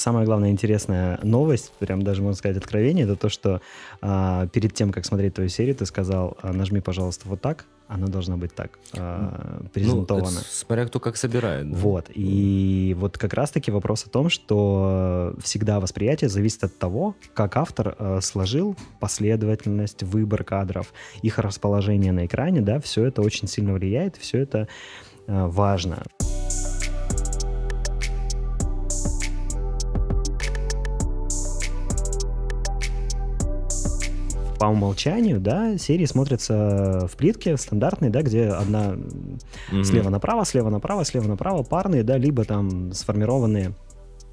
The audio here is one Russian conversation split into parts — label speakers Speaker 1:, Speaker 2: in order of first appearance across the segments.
Speaker 1: Самая главная интересная новость, прям даже можно сказать откровение, это то, что э, перед тем, как смотреть твою серию, ты сказал, «А, нажми, пожалуйста, вот так, она должна быть так э, презентована. Ну,
Speaker 2: смотря кто как собирает. Да? Вот.
Speaker 1: И вот как раз-таки вопрос о том, что всегда восприятие зависит от того, как автор э, сложил последовательность, выбор кадров, их расположение на экране, да, все это очень сильно влияет, все это э, важно. Важно. по умолчанию, да, серии смотрятся в плитке стандартной, да, где одна mm-hmm. слева направо, слева направо, слева направо парные, да, либо там сформированные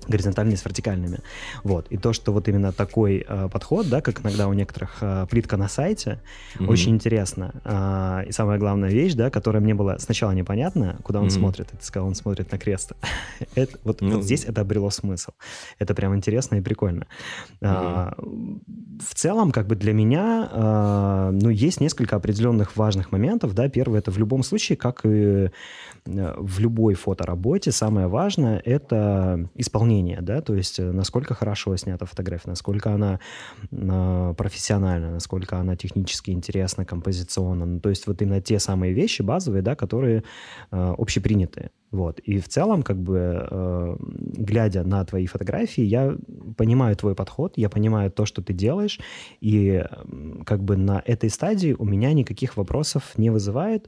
Speaker 1: горизонтальные с вертикальными. Вот. И то, что вот именно такой э, подход, да, как иногда у некоторых э, плитка на сайте, mm-hmm. очень интересно. Э, и самая главная вещь, да, которая мне была сначала непонятна, куда он mm-hmm. смотрит. Ты сказал, он смотрит на крест. это, вот, mm-hmm. вот здесь это обрело смысл. Это прям интересно и прикольно. Mm-hmm. Э, в целом, как бы для меня, э, ну, есть несколько определенных важных моментов, да. Первое, это в любом случае, как и э, в любой фотоработе, самое важное — это исполнение исполнения, да, то есть э, насколько хорошо снята фотография, насколько она э, профессиональна, насколько она технически интересна, композиционна, ну, то есть вот именно те самые вещи базовые, да, которые э, общепринятые. Вот. И в целом, как бы, э, глядя на твои фотографии, я понимаю твой подход, я понимаю то, что ты делаешь, и как бы на этой стадии у меня никаких вопросов не вызывает,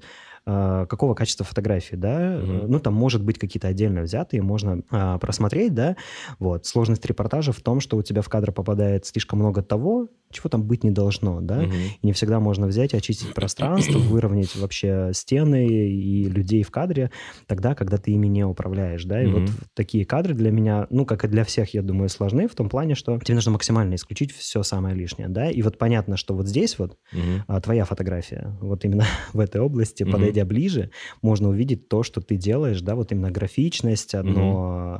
Speaker 1: а, какого качества фотографии, да, mm-hmm. ну, там, может быть, какие-то отдельно взятые, можно а, просмотреть, да, вот. Сложность репортажа в том, что у тебя в кадр попадает слишком много того, чего там быть не должно, да, mm-hmm. и не всегда можно взять, очистить пространство, выровнять вообще стены и людей в кадре тогда, когда ты ими не управляешь, да, и mm-hmm. вот такие кадры для меня, ну, как и для всех, я думаю, сложны в том плане, что тебе нужно максимально исключить все самое лишнее, да, и вот понятно, что вот здесь вот mm-hmm. а, твоя фотография, вот именно в этой области, mm-hmm. подойдя подходя ближе, можно увидеть то, что ты делаешь, да, вот именно графичность, одно,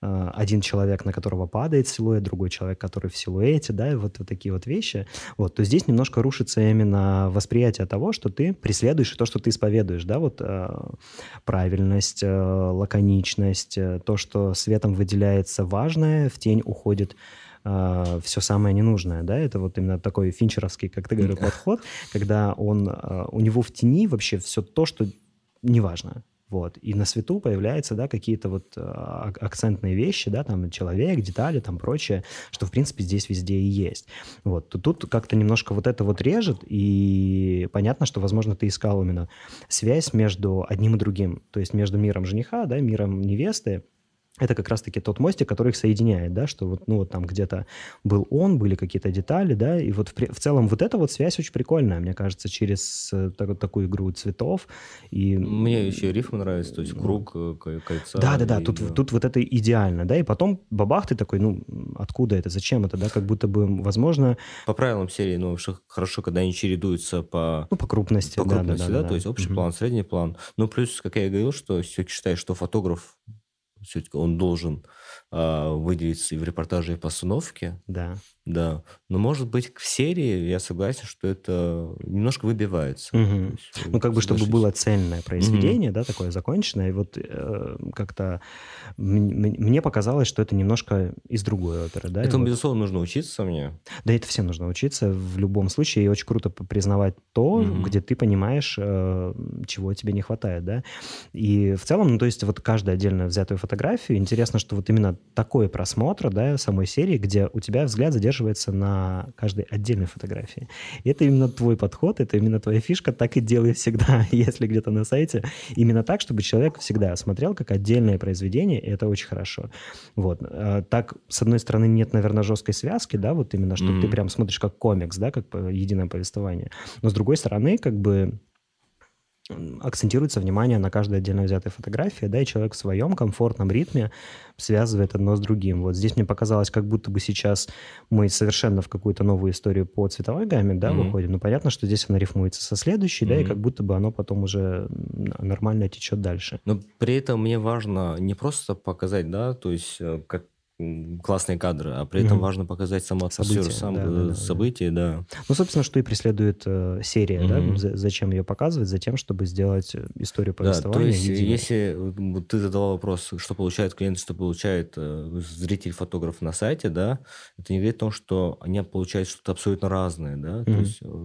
Speaker 1: mm-hmm. один человек, на которого падает силуэт, другой человек, который в силуэте, да, и вот, вот такие вот вещи, вот, то здесь немножко рушится именно восприятие того, что ты преследуешь и то, что ты исповедуешь, да, вот а, правильность, а, лаконичность, э, то, что светом выделяется важное, в тень уходит а, все самое ненужное, да, это вот именно такой финчеровский, как ты говорил, подход, когда он, а, у него в тени вообще все то, что неважно, вот. И на свету появляются, да, какие-то вот а, акцентные вещи, да, там человек, детали, там прочее, что, в принципе, здесь везде и есть. Вот. тут как-то немножко вот это вот режет, и понятно, что, возможно, ты искал именно связь между одним и другим, то есть между миром жениха, да, миром невесты, это как раз-таки тот мостик, который их соединяет, да, что вот, ну, вот там где-то был он, были какие-то детали, да, и вот в, в целом вот эта вот связь очень прикольная, мне кажется, через э, так, такую игру цветов и... Мне
Speaker 2: еще рифм нравится, то есть круг, э, кольца. Да-да-да, тут, да.
Speaker 1: тут вот это идеально, да, и потом бабах ты такой, ну, откуда это, зачем это, да, как будто бы, возможно...
Speaker 2: По правилам серии, ну, хорошо, когда они чередуются по... Ну,
Speaker 1: по крупности, по крупности да, да, да, да, да, то есть общий
Speaker 2: угу. план, средний план, ну, плюс, как я и говорил, что все-таки считаю, что фотограф все-таки он должен э, выделиться и в репортаже, и в постановке. Да. Да. Но, может быть, в серии, я согласен, что это немножко выбивается. Угу.
Speaker 1: ну, как бы, чтобы было цельное произведение, угу. да, такое законченное. вот э, как-то мне показалось, что это немножко из другой оперы, да? Этому, вот...
Speaker 2: безусловно, нужно учиться мне.
Speaker 1: Да, это всем нужно учиться в любом случае. И очень круто признавать то, угу. где ты понимаешь, э, чего тебе не хватает, да? И в целом, ну, то есть вот каждая отдельно взятая фотография фотографию. Интересно, что вот именно такой просмотр да, самой серии, где у тебя взгляд задерживается на каждой отдельной фотографии. И это именно твой подход, это именно твоя фишка. Так и делай всегда, если где-то на сайте. Именно так, чтобы человек всегда смотрел как отдельное произведение, и это очень хорошо. Вот. А, так, с одной стороны, нет, наверное, жесткой связки, да, вот именно, что mm-hmm. ты прям смотришь как комикс, да, как единое повествование. Но с другой стороны, как бы акцентируется внимание на каждой отдельно взятой фотографии, да, и человек в своем комфортном ритме связывает одно с другим. Вот здесь мне показалось, как будто бы сейчас мы совершенно в какую-то новую историю по цветовой гамме, да, mm-hmm. выходим. Но понятно, что здесь она рифмуется со следующей, mm-hmm. да, и как будто бы оно потом уже нормально течет дальше. Но
Speaker 2: при этом мне важно не просто показать, да, то есть э, как классные кадры, а при этом mm-hmm. важно показать само события сам, да, э, да, событие, да,
Speaker 1: да. Ну, собственно, что и преследует э, серия, mm-hmm. да? зачем ее показывать? Затем, чтобы сделать э, историю повествования. Да, то есть, э, если
Speaker 2: вот, ты задала вопрос, что получает клиент, что получает э, зритель-фотограф на сайте, да, это не говорит о том, что они получают что-то абсолютно разное, да. Mm-hmm. То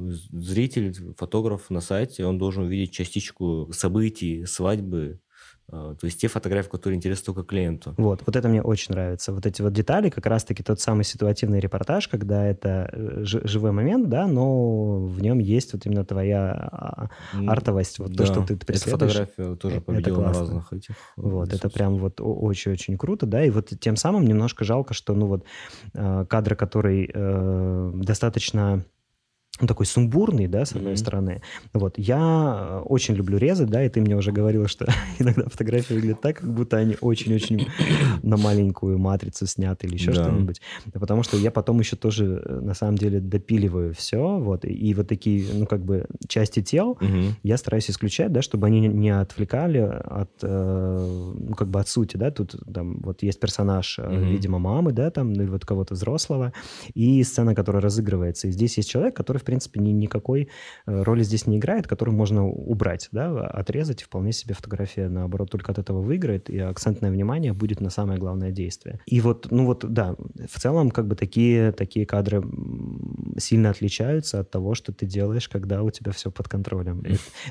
Speaker 2: есть зритель-фотограф на сайте, он должен увидеть частичку событий, свадьбы, Э, то есть те фотографии, которые интересны только клиенту.
Speaker 1: Вот, вот это мне очень нравится. Вот эти вот детали, как раз-таки тот самый ситуативный репортаж, когда это э, живой момент, да, но в нем есть вот именно твоя а, артовость, вот да. то, что ты представляешь. Эта фотография тоже э, победила на разных этих. Вот, это прям вот очень-очень круто, да, и вот тем самым немножко жалко, что, ну вот, кадр, который достаточно он такой сумбурный, да, с одной mm-hmm. стороны. Вот, я э, очень люблю резать, да, и ты мне уже говорила, что иногда фотографии выглядят так, как будто они очень-очень на маленькую матрицу сняты или еще да. что-нибудь. Потому что я потом еще тоже, э, на самом деле, допиливаю все, вот, и, и вот такие, ну, как бы, части тел mm-hmm. я стараюсь исключать, да, чтобы они не отвлекали от, э, ну, как бы, от сути, да, тут, там, вот есть персонаж, mm-hmm. видимо, мамы, да, там, или ну, вот кого-то взрослого, и сцена, которая разыгрывается, и здесь есть человек, который, в принципе, ни, никакой э, роли здесь не играет, которую можно убрать, да, отрезать, и вполне себе фотография, наоборот, только от этого выиграет, и акцентное внимание будет на самое главное действие. И вот, ну вот, да, в целом, как бы такие, такие кадры сильно отличаются от того, что ты делаешь, когда у тебя все под контролем.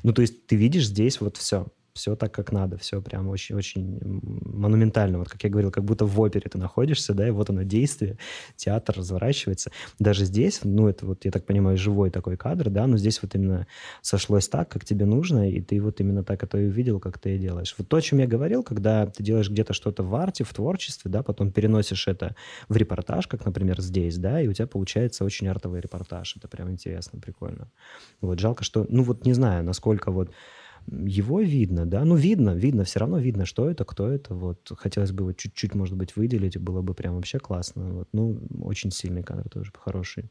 Speaker 1: Ну, то есть ты видишь здесь вот все все так, как надо, все прям очень-очень монументально. Вот как я говорил, как будто в опере ты находишься, да, и вот оно действие, театр разворачивается. Даже здесь, ну, это вот, я так понимаю, живой такой кадр, да, но здесь вот именно сошлось так, как тебе нужно, и ты вот именно так это и увидел, как ты и делаешь. Вот то, о чем я говорил, когда ты делаешь где-то что-то в арте, в творчестве, да, потом переносишь это в репортаж, как, например, здесь, да, и у тебя получается очень артовый репортаж. Это прям интересно, прикольно. Вот жалко, что, ну вот не знаю, насколько вот его видно, да, ну видно, видно, все равно видно, что это, кто это, вот, хотелось бы вот чуть-чуть, может быть, выделить, было бы прям вообще классно, вот, ну, очень сильный кадр тоже, хороший.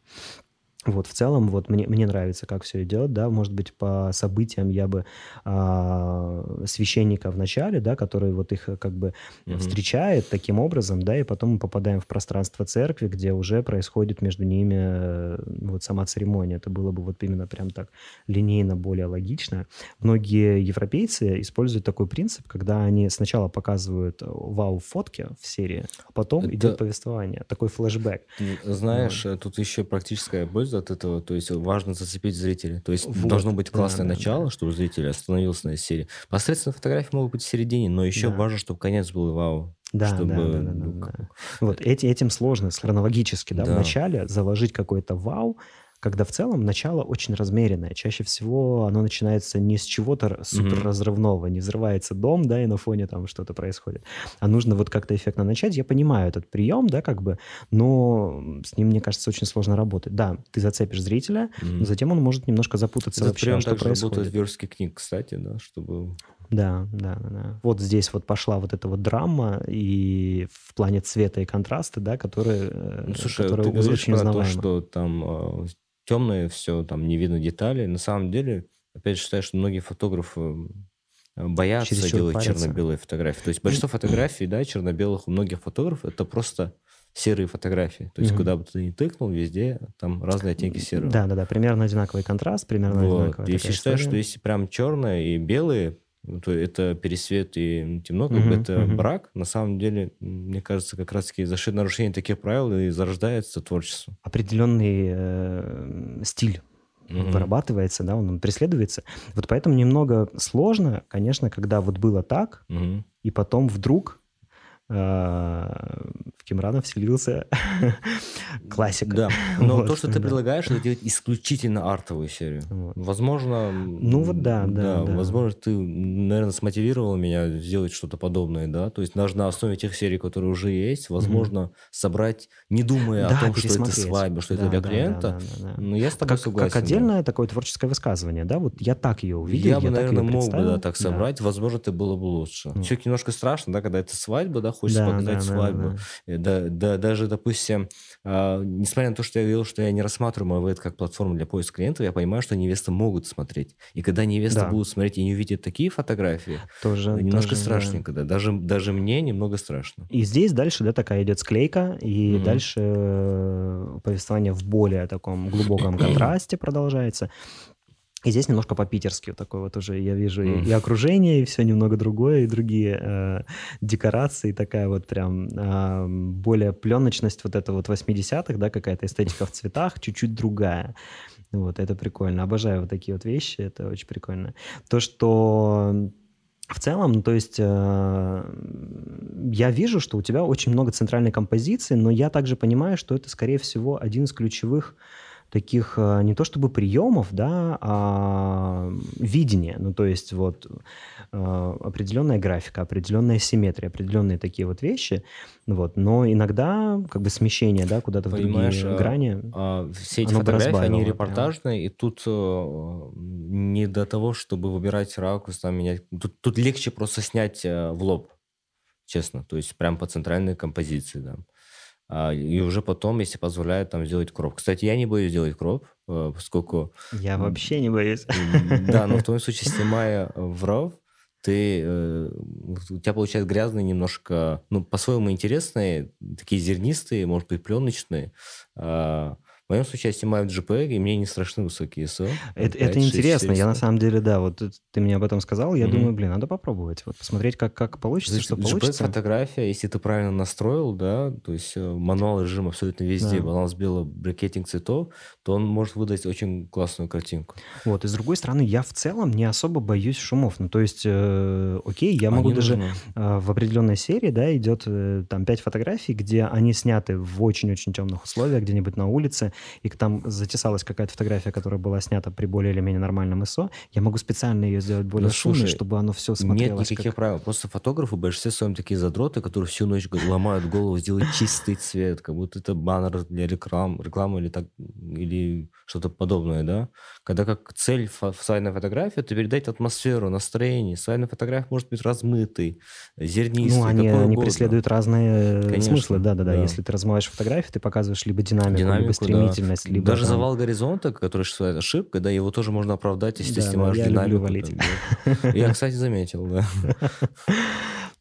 Speaker 1: Вот, в целом, вот мне, мне нравится, как все идет, да, может быть, по событиям я бы а, священника в начале, да, который вот их э, как бы угу. встречает таким образом, да, и потом мы попадаем в пространство церкви, где уже происходит между ними э, вот сама церемония. Это было бы вот именно прям так линейно, более логично. Многие европейцы используют такой принцип, когда они сначала показывают вау-фотки в серии, а потом Это... идет повествование, такой флешбэк. Знаешь,
Speaker 2: вот. тут еще практическая польза от этого, то есть важно зацепить зрителя. То есть вот, должно быть классное да, начало, да. чтобы зритель остановился на этой серии. Посредственно фотографии могут быть в середине, но еще да. важно, чтобы конец был вау. Да, чтобы... да, да, ну,
Speaker 1: да, да, да. Вот эти, этим сложно, хронологически, да, да, в начале заложить какой-то вау, когда в целом начало очень размеренное. Чаще всего оно начинается не с чего-то суперразрывного, не взрывается дом, да, и на фоне там что-то происходит. А нужно вот как-то эффектно начать. Я понимаю этот прием, да, как бы, но с ним, мне кажется, очень сложно работать. Да, ты зацепишь зрителя, mm-hmm. но затем он может немножко запутаться Этот вообще, прием что происходит. работает в
Speaker 2: верстке книг, кстати, да, чтобы
Speaker 1: да, да, да. Вот здесь вот пошла вот эта вот драма и в плане цвета и контраста, да, которые, э, ну, слушай, которые ты говоришь очень про то, что там э, а,
Speaker 2: темное все, там не видно деталей. На самом деле, опять же, считаю, что многие фотографы э, боятся Через делать черно-белые фотографии. То есть большинство фотографий, да, черно-белых у многих фотографов это просто серые фотографии. То есть, mm-hmm. куда бы ты ни тыкнул, везде там разные оттенки серого. Да, да,
Speaker 1: да. Примерно одинаковый контраст, примерно вот. одинаковый. Я считаю, что
Speaker 2: если прям черное и белые ну, то это пересвет и темно, как угу, бы это угу. брак. На самом деле, мне кажется, как раз-таки за счет нарушения таких правил и зарождается творчество.
Speaker 1: Определенный э, стиль hmm вырабатывается, да, он, он преследуется. Вот поэтому немного сложно, конечно, когда вот было так, mm и потом вдруг Э, в Кимрана вселился классик. Да, но вот, то, что ты предлагаешь, это делать исключительно
Speaker 2: артовую серию. Вот. Возможно... Ну вот да, да, да. Возможно, ты, наверное, смотивировал меня сделать что-то подобное, да? То есть даже на основе тех серий, которые уже есть, возможно, mm собрать, не думая да, о том, что это свадьба, что да, это для да, клиента. Но ну, я с а тобой как, согласен. Как отдельное
Speaker 1: такое творческое высказывание, да? Вот я так ее увидел, я, я бы, наверное, мог бы, да, так
Speaker 2: собрать. Возможно, это было бы лучше. mm Все немножко страшно, да, когда это свадьба, да, хочется да, показать да, свадьбу. Да, да. Да, да, даже, допустим, э, несмотря на то, что я говорил, что я не рассматриваю Мавет как платформу для поиска клиентов, я понимаю, что невесты могут смотреть. И когда невесты да. будут смотреть и не увидят такие фотографии,
Speaker 1: тоже, э, немножко тоже, страшненько,
Speaker 2: да. да. Даже, даже мне немного страшно.
Speaker 1: И здесь дальше, да, такая идет склейка, и mm-hmm. дальше э, повествование в более таком глубоком контрасте продолжается. И здесь немножко по-питерски вот такой вот уже я вижу mm. и, и окружение, и все немного другое, и другие э, декорации, такая вот прям э, более пленочность вот это вот 80-х, да, какая-то эстетика в цветах, чуть-чуть другая. Вот, это прикольно. Обожаю вот такие вот вещи, это очень прикольно. То, что в целом, ну, то есть э, я вижу, что у тебя очень много центральной композиции, но я также понимаю, что это, скорее всего, один из ключевых таких э, не то чтобы приемов, да, а видения. Ну, то есть вот э, определенная графика, определенная симметрия, определенные такие вот вещи. Вот. Но иногда как бы смещение, да, куда-то Понимаешь, в другие а, грани.
Speaker 2: А, все эти фотографии, они репортажные, прям. и тут э, не до того, чтобы выбирать ракурс, там менять. Тут, тут легче просто снять в лоб, честно. То есть прям по центральной композиции, да. А, и уже потом, если позволяют, там сделать кроп. Кстати, я не боюсь делать кроп, э, поскольку... Я вообще не боюсь. Да, но в том случае, снимая в RAW, ты, э, у тебя получается грязные немножко, ну, по-своему интересные, такие зернистые, может быть, пленочные. А, в моем случае я снимаю в JPEG, и мне не страшны высокие ISO. Это, это интересно, 7, я на
Speaker 1: самом деле, да, вот ты мне об этом сказал, я mm-hmm. думаю, блин, надо попробовать, вот посмотреть, как, как получится, Значит, что JPEG получится.
Speaker 2: JPEG-фотография, если ты правильно настроил, да, то есть э, мануал режим абсолютно везде, да. баланс белого, брикетинг цветов, то он может выдать очень классную картинку.
Speaker 1: Вот, и с другой стороны, я в целом не особо боюсь шумов, ну то есть, э, окей, я они могу даже э, в определенной серии, да, идет э, там пять фотографий, где они сняты в очень-очень темных условиях, где-нибудь на улице, и там затесалась какая-то фотография, которая была снята при более или менее нормальном ISO, я могу специально ее сделать более Но, ну, шумной, чтобы оно все смотрелось. Нет никаких
Speaker 2: как... правил. Просто фотографы в большинстве своем такие задроты, которые всю ночь ломают голову сделать чистый цвет, как будто это баннер для реклам, рекламы или так или что-то подобное, да? Когда как цель фо- свайной фотографии это передать атмосферу, настроение. Свайная фотография может быть размытой, зернистой. Ну, они, они преследуют
Speaker 1: разные э, Конечно. смыслы, да, да, да, да. Если ты размываешь фотографию, ты показываешь либо динамику, динамику либо стремительность, стремительность. Либо даже там... завал
Speaker 2: горизонта, который считает ошибкой, да, его тоже можно оправдать, если да, снимаешь я динамику. Люблю валить. Я, кстати, заметил, да.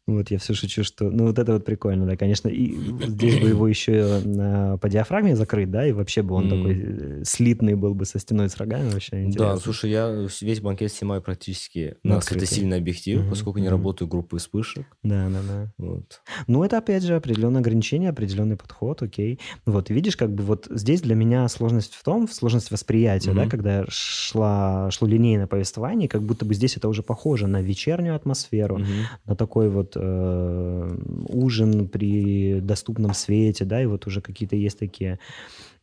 Speaker 1: Вот, я все шучу, что... Ну, вот это вот прикольно, да, конечно. И здесь бы его еще по диафрагме закрыть, да, и вообще бы он mm. такой э, слитный был бы со стеной с рогами, вообще интересно. Да, слушай,
Speaker 2: я весь банкет снимаю практически ну, на открытый сильный объектив, mm-hmm. поскольку не работаю группы вспышек.
Speaker 1: Да, да, да. Вот. Ну, это, опять же, определенное ограничение, определенный подход, окей. Вот, видишь, как бы вот здесь для меня сложность в том, сложность восприятия, mm-hmm. да, когда шла, шло линейное повествование, как будто бы здесь это уже похоже на вечернюю атмосферу, mm-hmm. на такой вот Э, ужин при доступном свете, да, и вот уже какие-то есть такие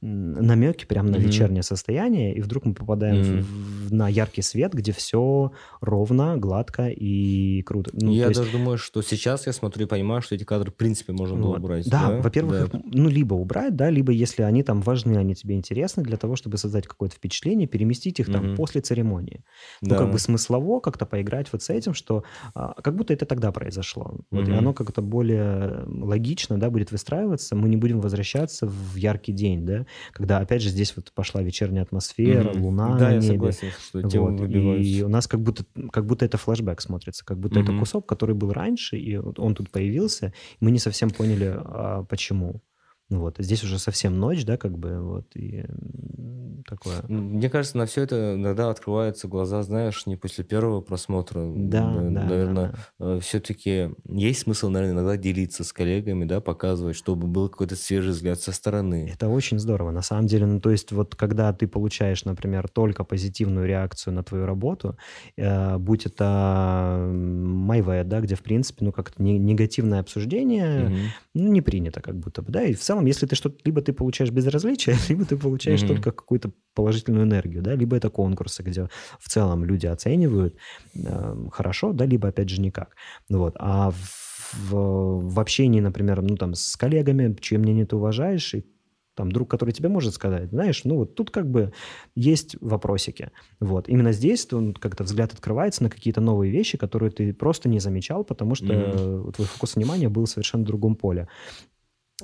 Speaker 1: намеки прямо на mm-hmm. вечернее состояние, и вдруг мы попадаем mm-hmm. в, в, на яркий свет, где все ровно, гладко и круто. Ну, я есть... даже
Speaker 2: думаю, что сейчас я смотрю и понимаю, что эти кадры в принципе можно было вот. убрать. Да, да? во-первых, да.
Speaker 1: ну либо убрать, да, либо если они там важны, они тебе интересны для того, чтобы создать какое-то впечатление, переместить их там mm-hmm. после церемонии. Ну, да. Ну как бы смыслово как-то поиграть вот с этим, что а, как будто это тогда произошло. Mm-hmm. Вот, и оно как-то более логично, да, будет выстраиваться. Мы не будем возвращаться в яркий день, да когда, опять же, здесь вот пошла вечерняя атмосфера, mm-hmm. луна да, на я согласен, что вот. И у нас как будто, как будто это флешбэк смотрится, как будто mm-hmm. это кусок, который был раньше, и он тут появился, мы не совсем поняли, а почему. Вот. Здесь уже совсем ночь, да, как бы, вот, и такое. Мне
Speaker 2: кажется, на все это иногда открываются глаза, знаешь, не после первого просмотра. Да, да Наверное, да, да. А, все-таки есть смысл, наверное, иногда делиться с коллегами, да, показывать, чтобы был какой-то свежий взгляд со стороны.
Speaker 1: Это очень здорово, на самом деле. Ну, то есть вот когда ты получаешь, например, только позитивную реакцию на твою работу, э, будь это Майвэ, да, где, в принципе, ну, как-то негативное обсуждение, угу. ну, не принято как будто бы, да, и в целом целом, если ты что-то... Либо ты получаешь безразличие, либо ты получаешь mm-hmm. только какую-то положительную энергию, да, либо это конкурсы, где в целом люди оценивают э, хорошо, да, либо, опять же, никак. Ну вот. А в, в общении, например, ну, там, с коллегами, чье не ты уважаешь, и там друг, который тебе может сказать, знаешь, ну вот тут как бы есть вопросики. Вот. Именно здесь он как-то взгляд открывается на какие-то новые вещи, которые ты просто не замечал, потому что mm-hmm. твой фокус внимания был совершенно другом поле.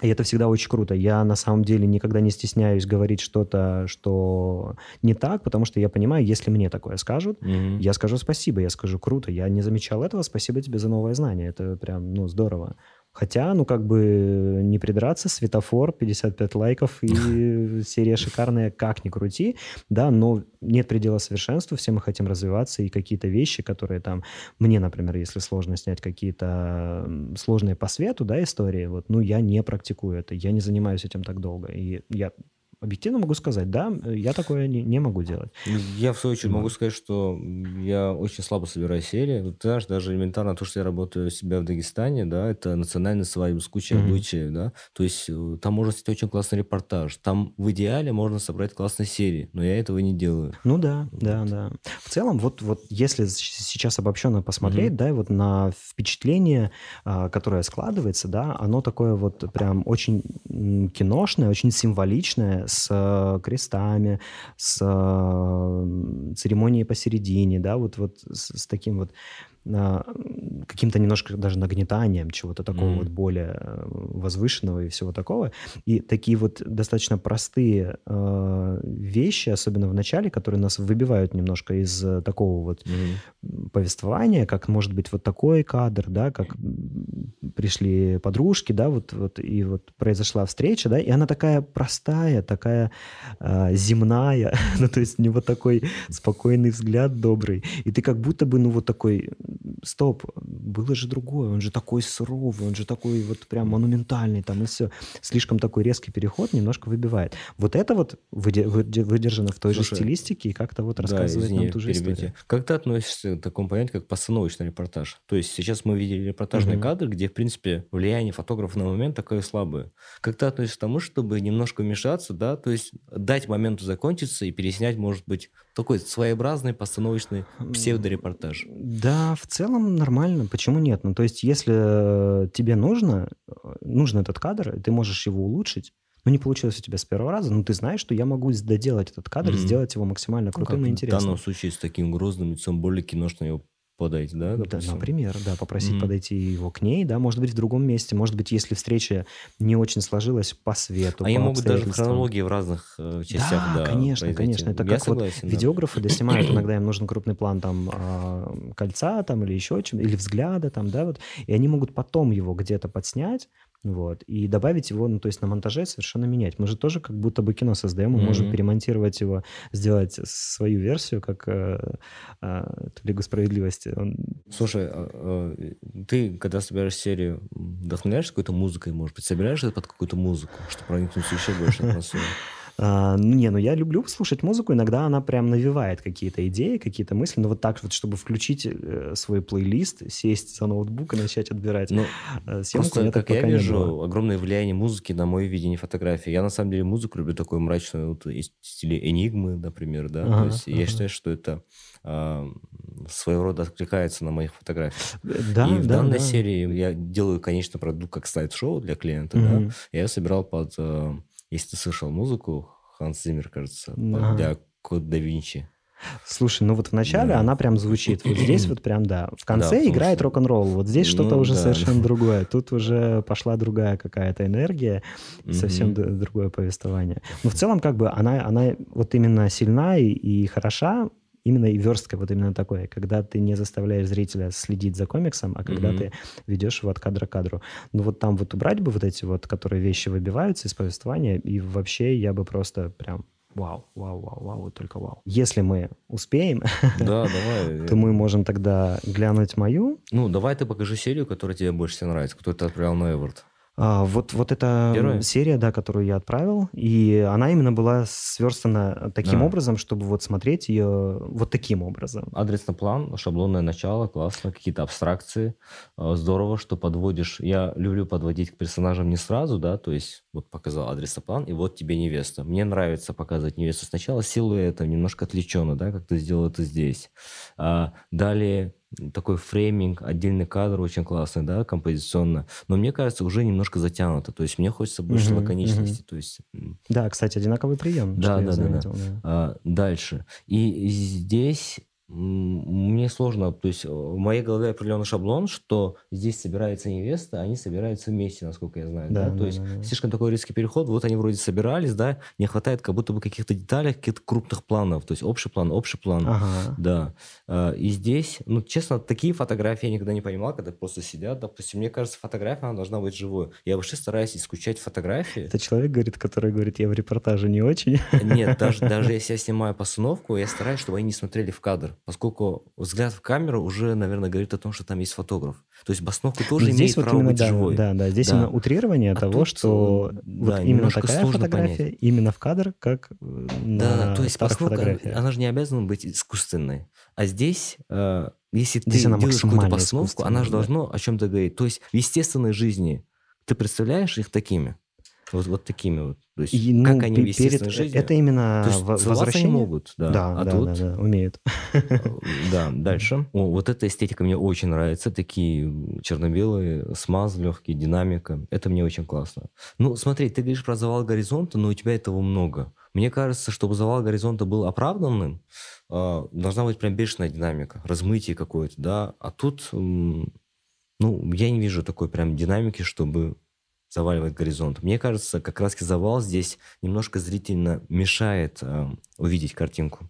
Speaker 1: И это всегда очень круто. Я на самом деле никогда не стесняюсь говорить что-то, что не так, потому что я понимаю, если мне такое скажут, mm-hmm. я скажу спасибо, я скажу круто, я не замечал этого, спасибо тебе за новое знание, это прям, ну, здорово. Хотя, ну, как бы э, не придраться, светофор, 55 лайков и серия шикарная, как ни крути, да, но нет предела совершенству, все мы хотим развиваться, и какие-то вещи, которые там, мне, например, если сложно снять какие-то сложные по свету, да, истории, вот, ну, я не практикую это, я не занимаюсь этим так долго, и я объективно могу сказать, да, я такое не, не могу делать.
Speaker 2: Ну, я, в свою очередь, могу сказать, что я очень слабо собираю серии. Вот, ты знаешь, даже элементарно то, что я работаю у себя в Дагестане, да, это национальная свадьба с кучей mm-hmm. обычаев, да. То есть э, там можно снять очень классный репортаж. Там в идеале можно собрать классные серии, но я этого не делаю.
Speaker 1: Ну да, вот. да, да. В целом, вот, вот если сейчас обобщенно посмотреть, mm-hmm. да, вот на впечатление, а, которое складывается, да, оно такое вот прям очень киношное, очень символичное, с э, крестами, с э, церемонией посередине, да, вот, вот с, с таким вот каким-то немножко даже нагнетанием чего-то такого mm. вот более э, возвышенного и всего такого. И такие вот достаточно простые э, вещи, особенно в начале, которые нас выбивают немножко из э, такого вот mm. повествования, как может быть вот такой кадр, да, как пришли подружки, да, вот, вот и вот произошла встреча, да, и она такая простая, такая э, земная, ну то есть у него такой спокойный взгляд добрый, и ты как будто бы, ну вот такой стоп, было же другое, он же такой суровый, он же такой вот прям монументальный, там и все. Слишком такой резкий переход немножко выбивает. Вот это вот выдержано в той Слушай, же стилистике и как-то вот рассказывает да, извини, нам ту же перебейте. историю.
Speaker 2: Как ты относишься к такому понятию, как постановочный репортаж? То есть сейчас мы видели репортажный угу. кадр, где, в принципе, влияние фотографа на момент такое слабое. Как ты относишься к тому, чтобы немножко вмешаться, да, то есть дать моменту закончиться и переснять, может быть, такой своеобразный постановочный псевдорепортаж?
Speaker 1: Да, в целом нормально. Почему нет? Ну, то есть, если э, тебе нужно, э, нужен этот кадр, ты можешь его улучшить, ну, не получилось у тебя с первого раза, но ну, ты знаешь, что я могу доделать этот кадр, mm-hmm. сделать его максимально ну, крутым ну, как и интересным. В данном
Speaker 2: случае с таким грозным лицом более киношно его подойти, да? Да, например, да, попросить mm-hmm.
Speaker 1: подойти его к ней, да, может быть, в другом месте, может быть, если встреча не очень сложилась по свету, Они а по могут даже хронологии
Speaker 2: в разных э, частях, да, да конечно, произойти. конечно, это Я как согласен, вот да.
Speaker 1: видеографы доснимают, иногда им нужен крупный план там а, кольца там или еще чем или взгляда там, да, вот, и они могут потом его где-то подснять, вот. И добавить его, ну, то есть на монтаже совершенно менять. Мы же тоже как будто бы кино создаем, мы mm-hmm. можем перемонтировать его, сделать свою версию, как э, э, Лигу Справедливости. Он... Слушай, а,
Speaker 2: а, ты, когда собираешь серию, вдохновляешься какой-то музыкой, может быть, собираешься под какую-то музыку,
Speaker 1: чтобы проникнуть еще больше атмосферу? А, ну, не, ну я люблю слушать музыку, иногда она прям навевает какие-то идеи, какие-то мысли, но вот так вот, чтобы включить э, свой плейлист, сесть за ноутбук и начать отбирать ну, э, просто, как я вижу,
Speaker 2: огромное влияние музыки на мое видение фотографии. Я, на самом деле, музыку люблю такую мрачную, вот, из стиля энигмы, например, да, то есть я считаю, что это а, своего рода откликается на моих фотографиях. Э, да, и в да, данной да. серии я делаю, конечно, продукт как слайд-шоу для клиента. Mm-hmm. Да. Я собирал под если ты слышал музыку, Ханс Зиммер, кажется, ага. для Код да
Speaker 1: Винчи. Слушай, ну вот в начале да. она прям звучит, вот здесь вот прям, да. В конце да, играет что... рок-н-ролл, вот здесь ну что-то уже да. совершенно другое. Тут уже пошла другая какая-то энергия, mm-hmm. совсем другое повествование. Но в целом как бы она, она вот именно сильна и, и хороша именно и верстка вот именно такое когда ты не заставляешь зрителя следить за комиксом, а когда mm-hmm. ты ведешь его от кадра к кадру. Ну вот там вот убрать бы вот эти вот, которые вещи выбиваются из повествования, и вообще я бы просто прям Вау, вау, вау, вау, только вау. Если мы успеем, да, давай. то мы можем тогда глянуть мою. Ну,
Speaker 2: давай ты покажи серию, которая тебе больше всего нравится, которую ты отправил на Эверт.
Speaker 1: А, вот, вот эта Герои. серия, да, которую я отправил, и она именно была сверстана таким да. образом, чтобы вот
Speaker 2: смотреть ее вот таким образом. Адресный план, шаблонное начало, классно, какие-то абстракции. А, здорово, что подводишь. Я люблю подводить к персонажам не сразу, да, то есть вот показал адресный план, и вот тебе невеста. Мне нравится показывать невесту сначала, силуэтом, немножко отвлеченно, да, как ты сделал это здесь. А, далее такой фрейминг, отдельный кадр очень классный, да, композиционно. Но мне кажется, уже немножко затянуто. То есть мне хочется больше угу, лаконичности. Угу.
Speaker 1: То есть... Да, кстати, одинаковый прием. Да, да, да, заметил, да. да.
Speaker 2: А, дальше. И здесь мне сложно, то есть э, в моей голове определенный шаблон, что здесь собирается невеста, они собираются вместе, насколько я знаю. Да, да? да то есть да, слишком такой резкий переход, вот они вроде собирались, да, не хватает как будто бы каких-то деталей, каких-то крупных планов, то есть общий план, общий план, ага. да. А, и здесь, ну честно, такие фотографии я никогда не понимал, когда просто сидят, допустим, мне кажется, фотография, она должна быть живой. Я вообще стараюсь исключать фотографии. Это
Speaker 1: человек, говорит, который говорит, я в репортаже не очень. Нет, даже, даже
Speaker 2: если я снимаю постановку, я стараюсь, чтобы они не смотрели в кадр поскольку взгляд в камеру уже, наверное, говорит о том, что там есть фотограф.
Speaker 1: То есть Басновка ну, тоже здесь имеет вот право именно, быть да, живой. Да, да, здесь да. именно утрирование а того, тут, что э, да, вот именно такая фотография, понять. именно в кадр, как э, да, на то есть Басновка, она же
Speaker 2: не обязана быть искусственной. А здесь, э, если здесь ты она делаешь какую-то постановку, она же да. должна о чем-то говорить. То есть в естественной жизни ты представляешь их такими? Вот, вот такими вот. То есть, и, ну, как они вести перед... свою э, жизнь. Это
Speaker 1: именно То возвращение. могут, да. Да, а да, тут... да, да, умеют. Э,
Speaker 2: да, дальше. О, вот эта эстетика мне очень нравится. Такие черно-белые, смаз легкий, динамика. Это мне очень классно. Ну, смотри, ты говоришь про завал горизонта, но у тебя этого много. Мне кажется, чтобы завал горизонта был оправданным, э, должна быть прям бешеная динамика, размытие какое-то, да. А тут, ну, я не вижу такой прям динамики, чтобы заваливает горизонт. Мне кажется, как раз завал здесь немножко зрительно мешает э, увидеть картинку.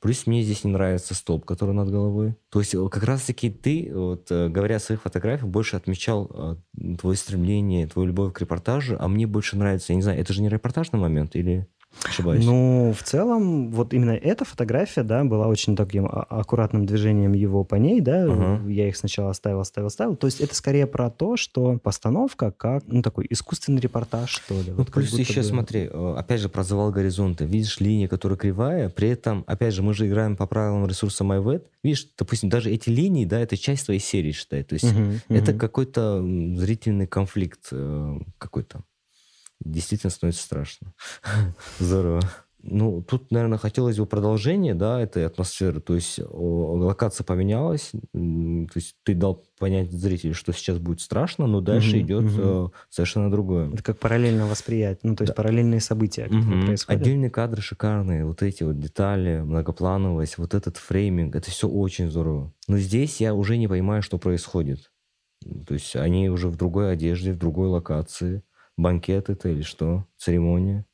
Speaker 2: Плюс мне здесь не нравится столб, который над головой. То есть э, как раз-таки ты, вот, э, говоря о своих фотографиях, больше отмечал э, твое стремление, твою любовь к репортажу, а мне больше нравится, я не знаю, это же не репортажный момент или... Ошибаюсь.
Speaker 1: Ну, в целом, вот именно эта фотография, да, была очень таким а, аккуратным движением его по ней, да, uh-huh. я их сначала оставил, оставил, оставил. То есть это скорее про то, что постановка как, ну, такой искусственный репортаж, что ли. Ну, плюс еще бы... смотри,
Speaker 2: э, опять же, про завал горизонта. Видишь, линия, которая кривая, при этом, опять же, мы же играем по правилам ресурса MyWet. Видишь, допустим, даже эти линии, да, это часть твоей серии, считай. То есть uh-huh, uh-huh. это какой-то зрительный конфликт э, какой-то действительно становится страшно. Здорово. Ну, тут, наверное, хотелось бы продолжение, да, этой атмосферы. То есть локация поменялась, то есть ты дал понять зрителю, что сейчас будет страшно, но дальше угу, идет угу. совершенно другое. Это как параллельно восприятие,
Speaker 1: ну, то есть да. параллельные события,
Speaker 2: которые угу. происходят. Отдельные кадры шикарные, вот эти вот детали, многоплановость, вот этот фрейминг, это все очень здорово. Но здесь я уже не понимаю, что происходит. То есть они уже в другой одежде, в другой локации банкет это или что? Церемония?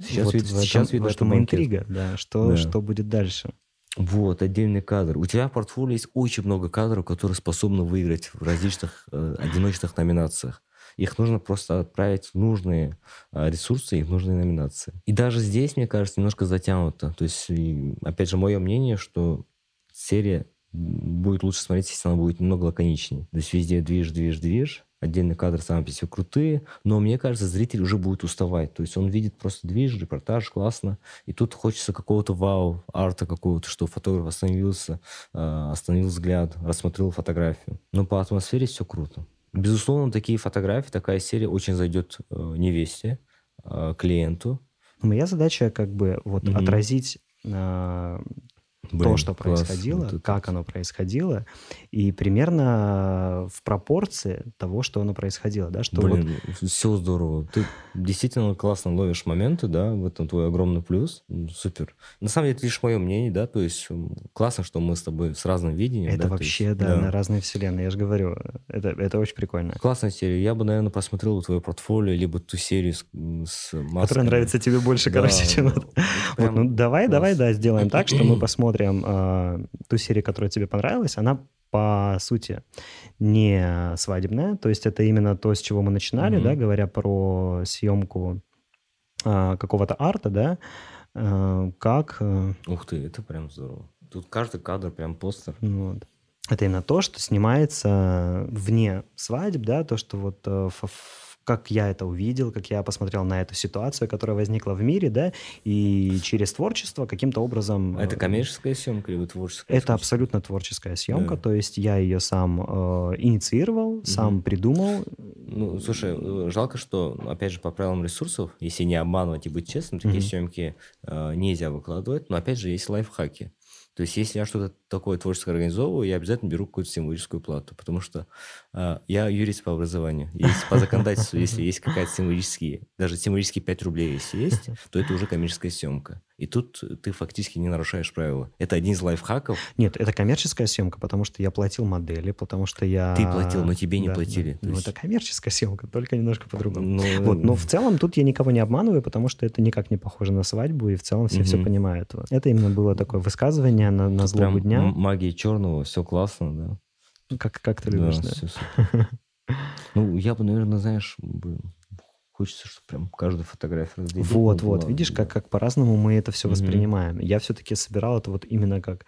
Speaker 2: Сейчас, вот вид, этом, сейчас видно, что банкет. интрига, да,
Speaker 1: что, да. что будет
Speaker 2: дальше. Вот, отдельный кадр. У тебя в портфолио есть очень много кадров, которые способны выиграть в различных э, одиночных номинациях. Их нужно просто отправить в нужные а, ресурсы и в нужные номинации. И даже здесь, мне кажется, немножко затянуто. То есть, и, опять же, мое мнение, что серия будет лучше смотреться, если она будет немного лаконичнее. То есть везде движ, движ, движ, отдельный кадр сам по себе крутые, но мне кажется, зритель уже будет уставать. То есть он видит просто движ, репортаж, классно, и тут хочется какого-то вау, арта какого-то, что фотограф остановился, э, остановил взгляд, рассмотрел фотографию. Но по атмосфере все круто. Безусловно, такие фотографии, такая серия очень зайдет э, невесте,
Speaker 1: э, клиенту. Моя задача как бы вот mm-hmm. отразить Блин, то, что класс, происходило, вот как оно происходило, и примерно э, в пропорции того, что оно происходило, да, что Блин, вот... все здорово. Ты
Speaker 2: действительно классно ловишь моменты, да, в этом твой огромный плюс, супер. На самом деле, это лишь мое мнение, да, то есть классно, что мы с тобой с разным видением. Это да, вообще, есть, да, да, на разные вселенные, я же говорю, это, это очень прикольно. Классная серия, я бы, наверное, посмотрел бы твое портфолио, либо ту серию с,
Speaker 1: с Которая нравится тебе больше, короче, да, чем... Вот, ну, давай, давай, да, сделаем так, что мы посмотрим прям э, ту серию, которая тебе понравилась, она по сути не свадебная, то есть это именно то, с чего мы начинали, mm-hmm. да, говоря про съемку э, какого-то арта, да, э, как... Ух ты, это прям здорово.
Speaker 2: Тут каждый кадр прям постер.
Speaker 1: Ну вот это именно то, что снимается вне свадеб, да, то, что вот э, как я это увидел, как я посмотрел на эту ситуацию, которая возникла в мире, да, и через творчество каким-то образом... А это э, коммерческая
Speaker 2: съемка или творческая?
Speaker 1: Это съемка? абсолютно творческая съемка, да. то есть я ее сам э, инициировал, угу. сам придумал.
Speaker 2: Ну, слушай, э, жалко, что, опять же, по правилам ресурсов, если не обманывать и быть честным, такие угу. съемки э, нельзя выкладывать, но, опять же, есть лайфхаки. То есть, если я что-то такое творческое организовываю, я обязательно беру какую-то символическую плату, потому что э, я юрист по образованию. Если по законодательству, если есть какая-то символические, даже символические 5 рублей, если есть, то это уже коммерческая съемка. И тут ты фактически не нарушаешь правила. Это один из лайфхаков.
Speaker 1: Нет, это коммерческая съемка, потому что я платил модели, потому что я... Ты платил, но тебе не да, платили. Да. Ну, есть... это коммерческая съемка, только немножко по-другому. Но... Ну, вот, но в целом тут я никого не обманываю, потому что это никак не похоже на свадьбу, и в целом все угу. все понимают. Вот. Это именно было такое высказывание на, на злобу дня.
Speaker 2: Магия черного, все классно,
Speaker 1: да. Как, как ты любишь, да? да? Все, все. Ну, я бы, наверное, знаешь... Блин хочется, чтобы прям каждую фотографию разделить. Вот, ну, вот, была. видишь, как, как по-разному мы это все угу. воспринимаем. Я все-таки собирал это вот именно как,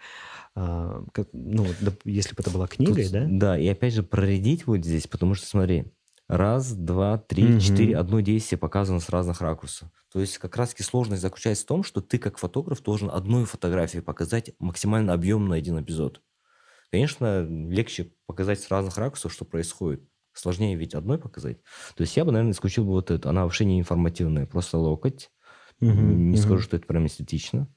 Speaker 1: а, как ну, если бы это была книгой, да?
Speaker 2: Да, и опять же проредить вот здесь, потому что смотри, раз, два, три, угу. четыре, одно действие показано с разных ракурсов. То есть как раз-таки сложность заключается в том, что ты как фотограф должен одной фотографии показать максимально объемный один эпизод. Конечно, легче показать с разных ракурсов, что происходит. Сложнее ведь одной показать. То есть я бы, наверное, исключил бы вот это. Она вообще не информативная, просто локоть.
Speaker 1: Угу, не угу. скажу,
Speaker 2: что это прям эстетично.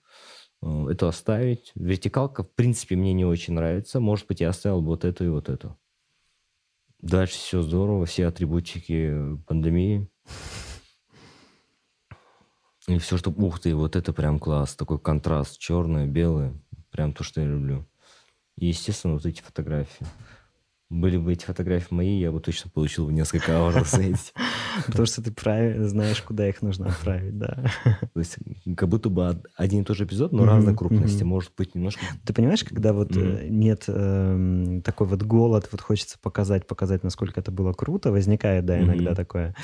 Speaker 2: Э, это оставить. Вертикалка, в принципе, мне не очень нравится. Может быть, я оставил бы вот эту и вот эту. Дальше все здорово, все атрибутики э, пандемии. И все, что... Ух ты, вот это прям класс. Такой контраст. Черное, белое. Прям то, что я люблю. И, естественно, вот эти фотографии были бы эти фотографии мои, я бы точно получил бы несколько ауров за эти.
Speaker 1: Потому что ты правильно знаешь, куда их нужно отправить, да.
Speaker 2: То есть как будто бы один и тот же эпизод, но разной крупности, может быть,
Speaker 1: немножко... Ты понимаешь, когда вот э, нет эм, такой вот голод, вот хочется показать, показать, насколько это было круто, возникает, да, иногда такое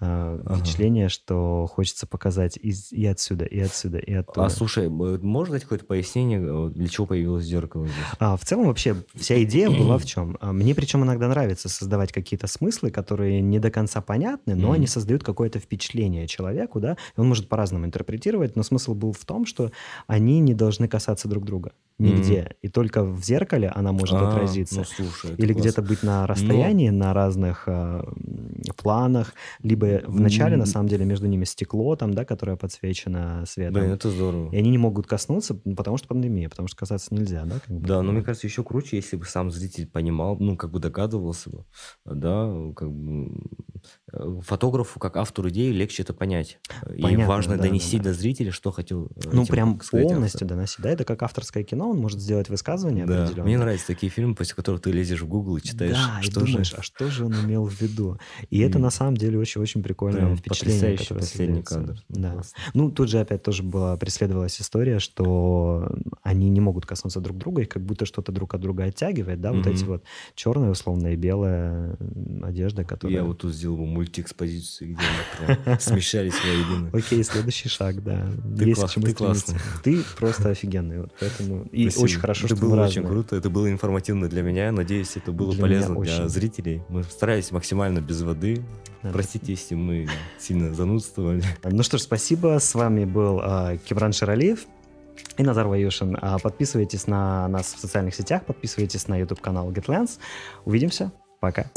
Speaker 1: э, впечатление, что хочется показать и отсюда, и отсюда, и а оттуда. А слушай, можешь дать какое-то пояснение, э, для чего появилось зеркало здесь? А, в целом вообще вся идея была в чем? А, мне причем иногда нравится создавать какие-то смыслы, которые не до конца понятны, но mm. они создают какое-то впечатление человеку, да, и он может по-разному интерпретировать, но смысл был в том, что они не должны касаться друг друга нигде. Mm-hmm. И только в зеркале она может а, отразиться. Ну, слушай, Или где-то быть на расстоянии, Но... на разных э, планах, либо в начале, mm-hmm. на самом деле, между ними стекло, там, да, которое подсвечено светом. Блин, это здорово. И они не могут коснуться, потому что пандемия, потому что касаться нельзя, да? Как бы. Да, но мне
Speaker 2: кажется, еще круче, если бы сам зритель понимал, ну, как бы догадывался бы, да, как бы фотографу, как автору идеи, легче это понять. Понятно, и важно да, донести да, да. до зрителя, что хотел. Ну, этим, прям сказать, полностью
Speaker 1: автор. доносить, да, это как авторское кино, равно он может сделать высказывание да. Мне нравятся такие фильмы, после которых ты лезешь в Google и читаешь, да, что и думаешь, же... а что же он имел в виду. И mm. это на самом деле очень-очень прикольное Прям впечатление. Потрясающий последний кадр. Да. Ну, тут же опять тоже была преследовалась история, что они не могут коснуться друг друга, их как будто что-то друг от друга оттягивает, да, mm-hmm. вот эти вот черная, условно, и белая одежда, которая... Я вот тут сделал бы мультиэкспозицию, где они смешались воедино. Окей, следующий шаг, да. Ты классный. Ты просто офигенный, вот поэтому и Спасибо. очень хорошо, это что было очень круто,
Speaker 2: это было информативно для меня. Надеюсь, это было для полезно очень... для зрителей. Мы старались максимально без воды. Простите, если мы сильно занудствовали.
Speaker 1: Ну что ж, спасибо. С вами был э, а, Кевран Шаралиев и Назар Ваюшин. А, подписывайтесь на нас в социальных сетях, подписывайтесь на YouTube-канал GetLens. Увидимся. Пока.